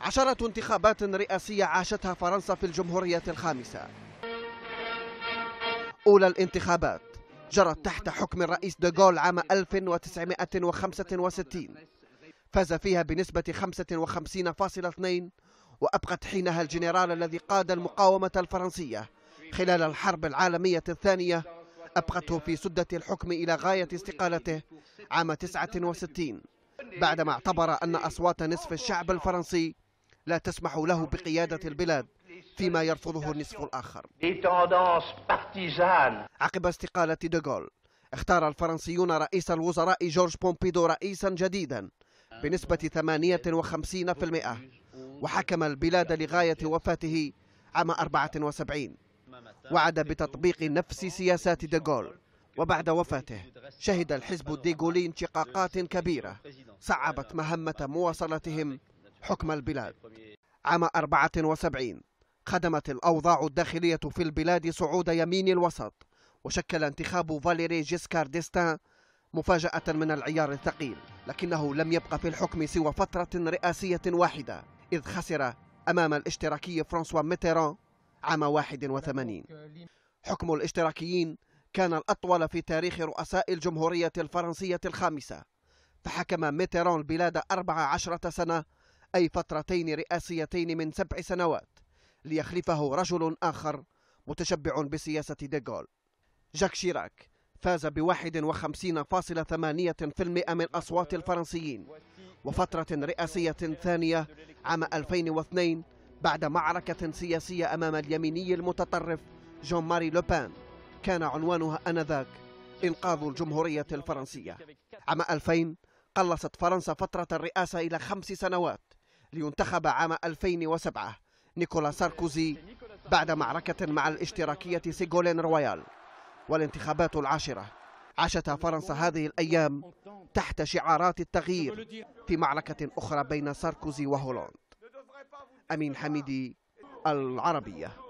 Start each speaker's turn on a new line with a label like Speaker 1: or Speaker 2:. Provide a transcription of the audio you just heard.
Speaker 1: عشرة انتخابات رئاسية عاشتها فرنسا في الجمهورية الخامسة أولى الانتخابات جرت تحت حكم الرئيس دوغول عام 1965 فاز فيها بنسبة 55.2 وأبقت حينها الجنرال الذي قاد المقاومة الفرنسية خلال الحرب العالمية الثانية أبقته في سدة الحكم إلى غاية استقالته عام 69 بعدما اعتبر أن أصوات نصف الشعب الفرنسي لا تسمح له بقيادة البلاد فيما يرفضه النصف الآخر عقب استقالة دوغول اختار الفرنسيون رئيس الوزراء جورج بومبيدو رئيسا جديدا بنسبة 58% وحكم البلاد لغاية وفاته عام 74 وعد بتطبيق نفس سياسات دوغول وبعد وفاته شهد الحزب الديغولي انشقاقات كبيرة صعبت مهمة مواصلتهم حكم البلاد عام 74 خدمت الأوضاع الداخلية في البلاد صعود يمين الوسط وشكل انتخاب فاليري جيسكار ديستان مفاجأة من العيار الثقيل لكنه لم يبقى في الحكم سوى فترة رئاسية واحدة إذ خسر أمام الاشتراكي فرانسوا ميتيران عام 81 حكم الاشتراكيين كان الأطول في تاريخ رؤساء الجمهورية الفرنسية الخامسة فحكم ميتيران البلاد 14 سنة أي فترتين رئاسيتين من سبع سنوات ليخلفه رجل آخر متشبع بسياسة ديغول جاك شيراك فاز ب 51.8% من أصوات الفرنسيين وفترة رئاسية ثانية عام 2002 بعد معركة سياسية أمام اليميني المتطرف جون ماري لوبان كان عنوانها آنذاك إنقاذ الجمهورية الفرنسية عام 2000 قلصت فرنسا فترة الرئاسة إلى خمس سنوات لينتخب عام 2007 نيكولا ساركوزي بعد معركة مع الاشتراكية سيغولين رويال والانتخابات العاشرة عاشت فرنسا هذه الأيام تحت شعارات التغيير في معركة أخرى بين ساركوزي وهولوند أمين حميدي العربية